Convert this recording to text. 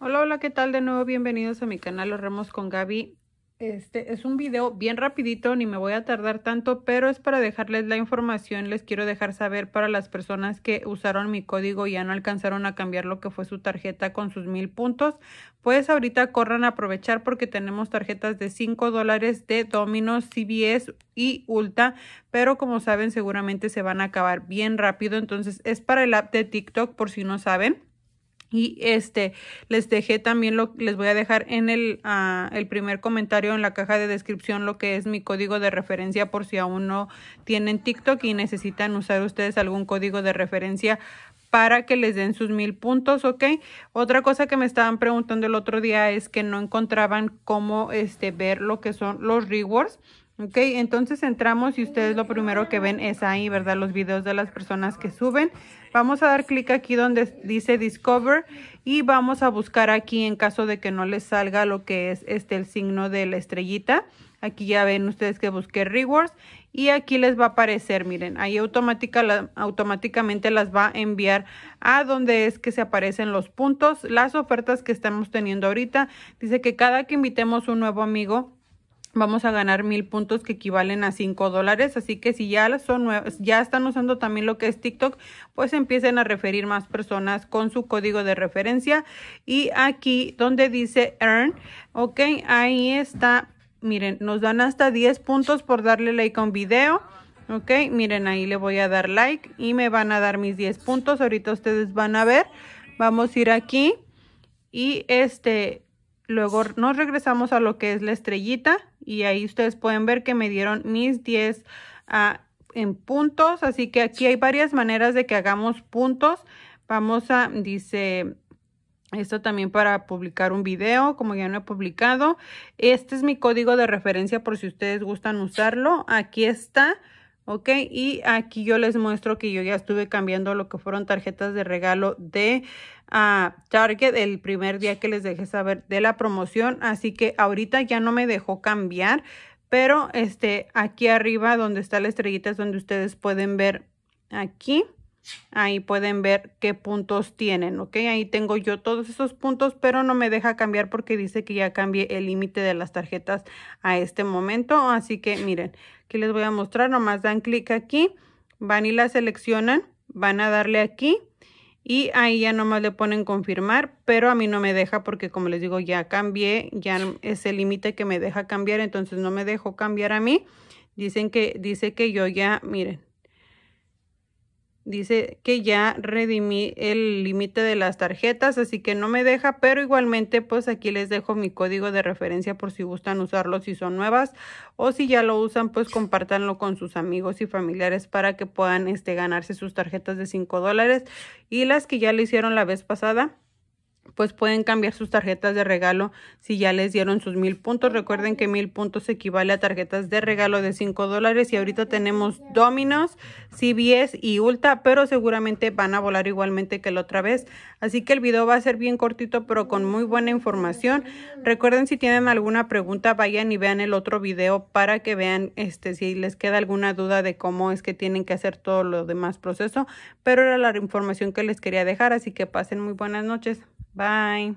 Hola, hola, ¿qué tal? De nuevo, bienvenidos a mi canal Los Remos con Gaby. Este es un video bien rapidito, ni me voy a tardar tanto, pero es para dejarles la información. Les quiero dejar saber para las personas que usaron mi código y ya no alcanzaron a cambiar lo que fue su tarjeta con sus mil puntos. Pues ahorita corran a aprovechar porque tenemos tarjetas de 5 dólares de Domino's, CBS y Ulta, pero como saben seguramente se van a acabar bien rápido. Entonces es para el app de TikTok por si no saben. Y este, les dejé también lo, les voy a dejar en el, ah, el primer comentario en la caja de descripción lo que es mi código de referencia por si aún no tienen TikTok y necesitan usar ustedes algún código de referencia para que les den sus mil puntos, ¿ok? Otra cosa que me estaban preguntando el otro día es que no encontraban cómo este, ver lo que son los rewards. Ok, entonces entramos y ustedes lo primero que ven es ahí, ¿verdad? Los videos de las personas que suben. Vamos a dar clic aquí donde dice Discover y vamos a buscar aquí en caso de que no les salga lo que es este el signo de la estrellita. Aquí ya ven ustedes que busqué Rewards y aquí les va a aparecer, miren, ahí automáticamente las va a enviar a donde es que se aparecen los puntos, las ofertas que estamos teniendo ahorita. Dice que cada que invitemos un nuevo amigo vamos a ganar mil puntos que equivalen a cinco dólares. Así que si ya son ya están usando también lo que es TikTok, pues empiecen a referir más personas con su código de referencia. Y aquí donde dice earn, ok, ahí está. Miren, nos dan hasta 10 puntos por darle like a un video. Ok, miren, ahí le voy a dar like y me van a dar mis 10 puntos. Ahorita ustedes van a ver. Vamos a ir aquí y este Luego nos regresamos a lo que es la estrellita y ahí ustedes pueden ver que me dieron mis 10 ah, en puntos. Así que aquí hay varias maneras de que hagamos puntos. Vamos a, dice, esto también para publicar un video, como ya no he publicado. Este es mi código de referencia por si ustedes gustan usarlo. Aquí está ok y aquí yo les muestro que yo ya estuve cambiando lo que fueron tarjetas de regalo de ah, Target el primer día que les dejé saber de la promoción así que ahorita ya no me dejó cambiar pero este aquí arriba donde está la estrellita es donde ustedes pueden ver aquí Ahí pueden ver qué puntos tienen, ¿ok? Ahí tengo yo todos esos puntos, pero no me deja cambiar porque dice que ya cambié el límite de las tarjetas a este momento. Así que miren, que les voy a mostrar, nomás dan clic aquí, van y la seleccionan, van a darle aquí y ahí ya nomás le ponen confirmar, pero a mí no me deja porque como les digo ya cambié, ya es el límite que me deja cambiar, entonces no me dejó cambiar a mí. Dicen que, dice que yo ya, miren, Dice que ya redimí el límite de las tarjetas, así que no me deja, pero igualmente pues aquí les dejo mi código de referencia por si gustan usarlo si son nuevas o si ya lo usan pues compártanlo con sus amigos y familiares para que puedan este, ganarse sus tarjetas de 5 dólares y las que ya le hicieron la vez pasada pues pueden cambiar sus tarjetas de regalo si ya les dieron sus mil puntos. Recuerden que mil puntos equivale a tarjetas de regalo de cinco dólares y ahorita tenemos Domino's, CBS y Ulta, pero seguramente van a volar igualmente que la otra vez. Así que el video va a ser bien cortito, pero con muy buena información. Recuerden si tienen alguna pregunta, vayan y vean el otro video para que vean este si les queda alguna duda de cómo es que tienen que hacer todo lo demás proceso. Pero era la información que les quería dejar, así que pasen muy buenas noches. Bye.